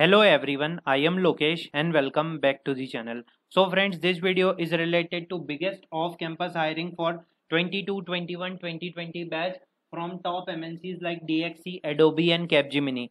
Hello everyone, I am Lokesh and welcome back to the channel. So friends, this video is related to biggest off-campus hiring for 22, 21, 2020 batch from top MNCs like DXC, Adobe and Capgemini.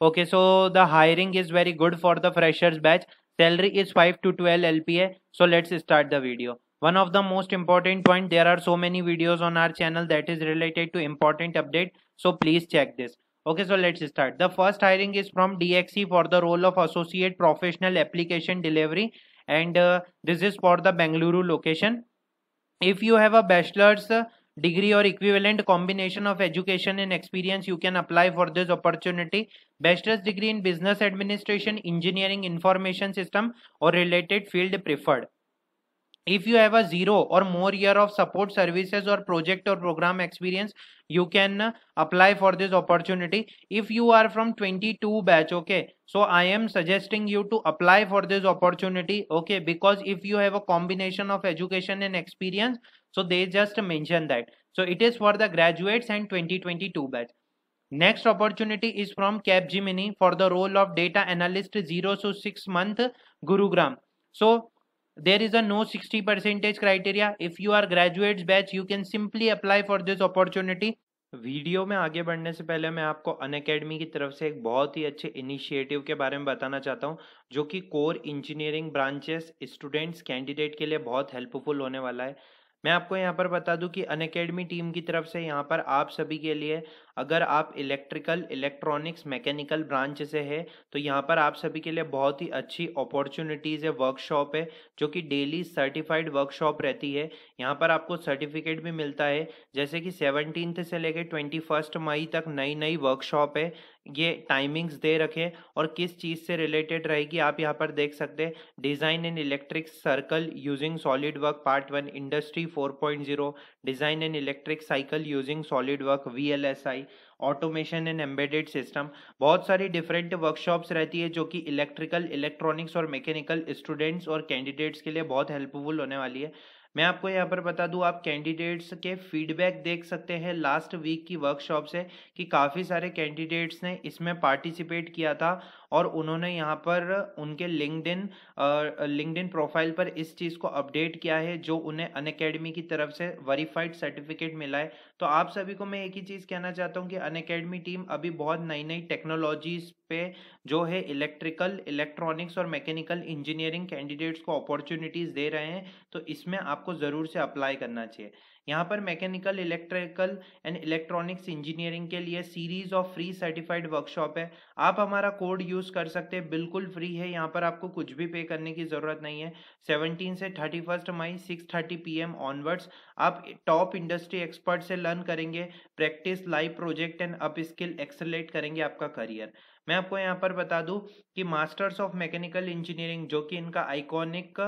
Okay, so the hiring is very good for the freshers batch. Salary is 5 to 12 LPA. So let's start the video. One of the most important point, there are so many videos on our channel that is related to important update. So please check this. Okay, so let's start. The first hiring is from DXC for the role of Associate Professional Application Delivery and uh, this is for the Bangalore location. If you have a bachelor's uh, degree or equivalent combination of education and experience, you can apply for this opportunity. Bachelor's degree in Business Administration, Engineering, Information System or related field preferred. If you have a zero or more year of support services or project or program experience, you can uh, apply for this opportunity. If you are from 22 batch, okay, so I am suggesting you to apply for this opportunity, okay, because if you have a combination of education and experience, so they just mention that. So it is for the graduates and 2022 batch. Next opportunity is from Capgemini for the role of data analyst 0 to 6 month Gurugram. So there is a no 60 percentage criteria if you are graduates batch you can simply apply for this opportunity video में आगे बढ़ने से पहले मैं आपको अन academy की तरफ से एक बहुत ही अच्छे इनिशिएटिव के बारे में बताना चाहता हूं जो कि core engineering branches students candidate के लिए बहुत हेल्पफुल होने वाला है मैं आपको यहां पर बता दूं कि अन अकेडमी टीम की तरफ से यहां पर आप सभी के लिए अगर आप इलेक्ट्रिकल इलेक्ट्रॉनिक्स मैकेनिकल ब्रांच से है तो यहाँ पर आप सभी के लिए बहुत ही अच्छी अपॉर्चुनिटीज़ है वर्कशॉप है जो कि डेली सर्टिफाइड वर्कशॉप रहती है यहाँ पर आपको सर्टिफिकेट भी मिलता है जैसे कि सेवनटीन से लेकर ट्वेंटी मई तक नई नई वर्कशॉप है ये टाइमिंग्स दे रखें और किस चीज़ से रिलेटेड रहेगी आप यहाँ पर देख सकते हैं design and electric circle using solid work part one industry 4.0 design and electric cycle using solid work V L S I automation and embedded system बहुत सारी डिफरेंट वर्कशॉप्स रहती है जो कि इलेक्ट्रिकल इलेक्ट्रॉनिक्स और मैकेनिकल स्टूडेंट्स और candidates के लिए बहुत हेल्पफुल होने वाली है मैं आपको यहाँ पर बता दूँ आप कैंडिडेट्स के फीडबैक देख सकते हैं लास्ट वीक की वर्कशॉप से कि काफ़ी सारे कैंडिडेट्स ने इसमें पार्टिसिपेट किया था और उन्होंने यहाँ पर उनके लिंकडिन लिंकडिन प्रोफाइल पर इस चीज़ को अपडेट किया है जो उन्हें अन की तरफ से वेरीफाइड सर्टिफिकेट मिला है तो आप सभी को मैं एक ही चीज़ कहना चाहता हूँ कि अन टीम अभी बहुत नई नई टेक्नोलॉजीज पे जो है इलेक्ट्रिकल इलेक्ट्रॉनिक्स और मैकेनिकल इंजीनियरिंग कैंडिडेट्स को अपॉर्चुनिटीज़ दे रहे हैं तो इसमें आप आपको ज़रूर से अप्लाई करना चाहिए यहाँ पर mechanical electrical and electronics engineering के लिए series of free certified workshop है आप हमारा कोड यूज़ कर सकते हैं बिल्कुल फ्री है यहाँ पर आपको कुछ भी पे करने की ज़रूरत नहीं है सेवनटीन से थर्टी फर्स्ट मई six thirty P M onwards आप टॉप इंडस्ट्री एक्सपर्ट से लर्न करेंगे practice live project and upskill accelerate करेंगे आपका करियर मैं आपको यहाँ पर बता दूँ कि मास्टर्स ऑफ मैकेनिकल इंजीनियरिंग जो कि इनका आइकॉनिक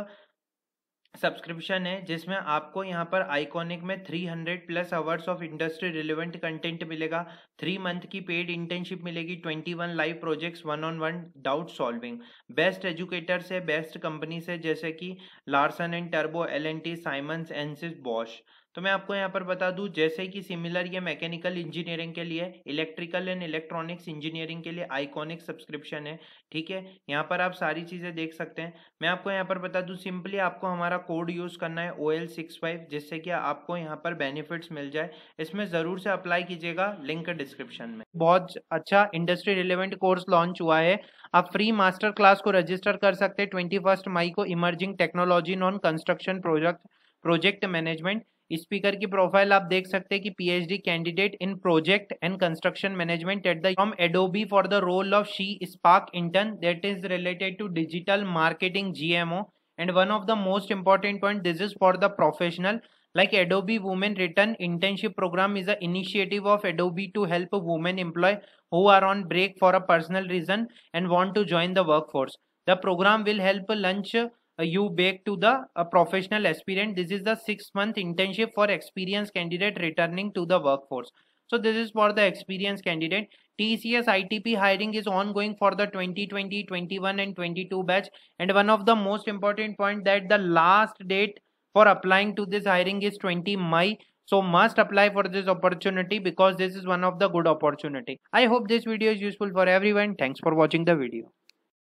सब्सक्रिप्शन है जिसमें आपको यहाँ पर आइकॉनिक में 300 plus hours of industry relevant content मिलेगा थ्री मंथ की पेड इंटर्नशिप मिलेगी 21 live projects one on one doubt solving best educator से बेस्ट कंपनी से जैसे कि लार्सन एंड टर्बो L N T Siemens Ansys Bosch तो मैं आपको यहाँ पर बता दूँ जैसे कि सिमिलर ये मैकेनिकल इंजीनियरिंग के लिए इलेक्ट्रिकल एंड इलेक्ट्रॉनिक्स इंजीनियरिंग के लिए आइकॉनिक सब्सक्रिप्शन है ठीक है यहाँ पर आप सारी चीज़ें देख सकते हैं मैं आपको यहाँ पर बता दूँ सिंपली आपको हमारा कोड यूज़ करना है ओ एल सिक्स फाइव जिससे कि आपको यहाँ पर बेनिफिट्स मिल जाए इसमें ज़रूर से अप्लाई कीजिएगा लिंक डिस्क्रिप्शन में बहुत अच्छा इंडस्ट्री रिलेवेंट कोर्स लॉन्च हुआ है आप फ्री मास्टर क्लास को रजिस्टर कर सकते हैं ट्वेंटी फर्स्ट मई को emerging technology non construction project project management speaker की प्रोफाइल आप देख सकते हैं कि PhD candidate in project and construction management at the from Adobe for the role of she spark intern that is related to digital marketing GMO and one of the most important point this is for the professional like Adobe women return internship program is a initiative of Adobe to help women employ who are on break for a personal reason and want to join the work the program will help launch Uh, you back to the uh, professional aspirant. This is the six month internship for experienced candidate returning to the workforce. So this is for the experienced candidate. TCS ITP hiring is ongoing for the 2020, 21 and 22 batch. And one of the most important point that the last date for applying to this hiring is 20 May. So must apply for this opportunity because this is one of the good opportunity. I hope this video is useful for everyone. Thanks for watching the video.